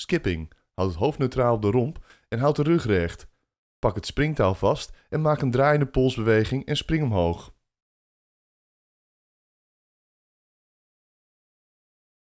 skipping. Houd het hoofd neutraal op de romp en houd de rug recht. Pak het springtaal vast en maak een draaiende polsbeweging en spring omhoog.